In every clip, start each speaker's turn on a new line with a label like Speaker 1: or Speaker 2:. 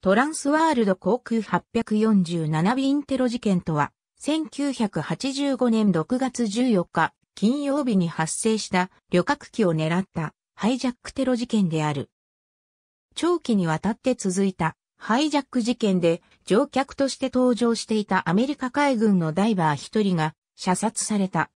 Speaker 1: トランスワールド航空847便テロ事件とは、1985年6月14日、金曜日に発生した旅客機を狙ったハイジャックテロ事件である。長期にわたって続いたハイジャック事件で乗客として搭乗していたアメリカ海軍のダイバー一人が射殺された。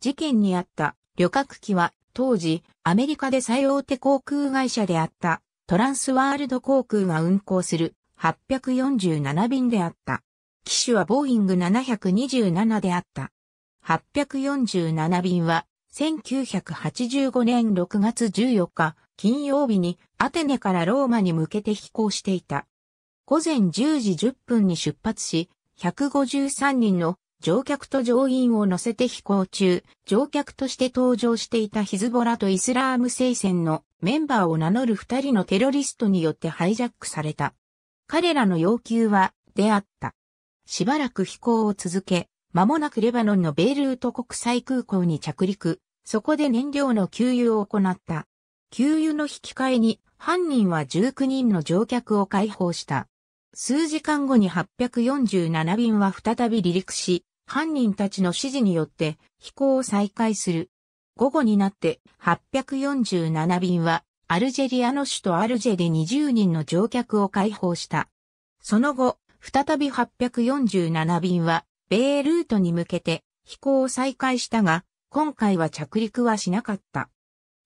Speaker 1: 事件にあった旅客機は当時アメリカで最大手航空会社であったトランスワールド航空が運航する847便であった。機種はボーイング727であった。847便は1985年6月14日金曜日にアテネからローマに向けて飛行していた。午前10時10分に出発し、153人の乗客と乗員を乗せて飛行中、乗客として搭乗していたヒズボラとイスラーム聖戦のメンバーを名乗る二人のテロリストによってハイジャックされた。彼らの要求は、であった。しばらく飛行を続け、間もなくレバノンのベイルート国際空港に着陸、そこで燃料の給油を行った。給油の引き換えに犯人は19人の乗客を解放した。数時間後に847便は再び離陸し、犯人たちの指示によって飛行を再開する。午後になって847便はアルジェリアの首都アルジェで20人の乗客を解放した。その後、再び847便はベイルートに向けて飛行を再開したが、今回は着陸はしなかった。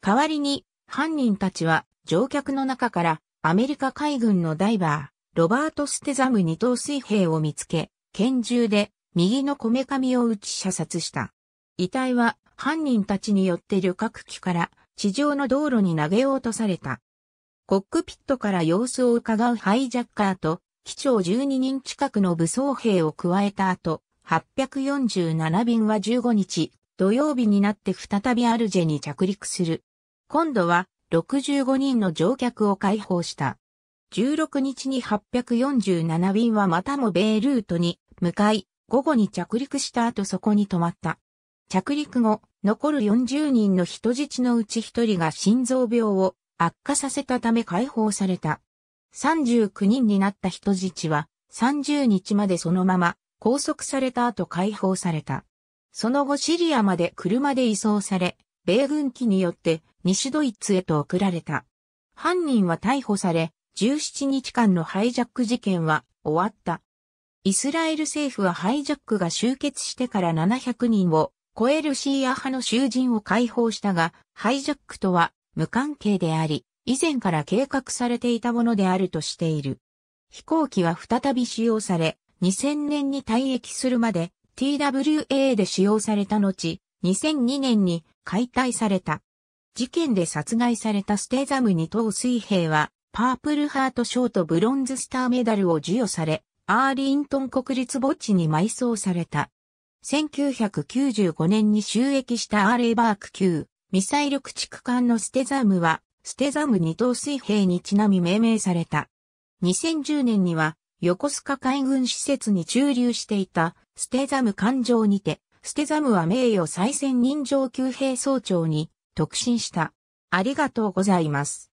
Speaker 1: 代わりに犯人たちは乗客の中からアメリカ海軍のダイバー、ロバート・ステザム二等水兵を見つけ、拳銃で右のこめかみを撃ち射殺した。遺体は犯人たちによって旅客機から地上の道路に投げ落とされた。コックピットから様子を伺うハイジャッカーと、機長12人近くの武装兵を加えた後、847便は15日、土曜日になって再びアルジェに着陸する。今度は65人の乗客を解放した。16日に847便はまたもベイルートに向かい、午後に着陸した後そこに止まった。着陸後、残る40人の人質のうち1人が心臓病を悪化させたため解放された。39人になった人質は30日までそのまま拘束された後解放された。その後シリアまで車で移送され、米軍機によって西ドイツへと送られた。犯人は逮捕され、17日間のハイジャック事件は終わった。イスラエル政府はハイジャックが終結してから700人を超えるシーア派の囚人を解放したが、ハイジャックとは無関係であり、以前から計画されていたものであるとしている。飛行機は再び使用され、2000年に退役するまで TWA で使用された後、2002年に解体された。事件で殺害されたステザム二等水兵は、パープルハートショーとブロンズスターメダルを授与され、アーリントン国立墓地に埋葬された。1995年に収益したアーレイバーク級ミサイル駆逐艦のステザムは、ステザム二等水兵にちなみ命名された。2010年には、横須賀海軍施設に駐留していた、ステザム艦上にて、ステザムは名誉再選人上級兵総長に、特進した。ありがとうございます。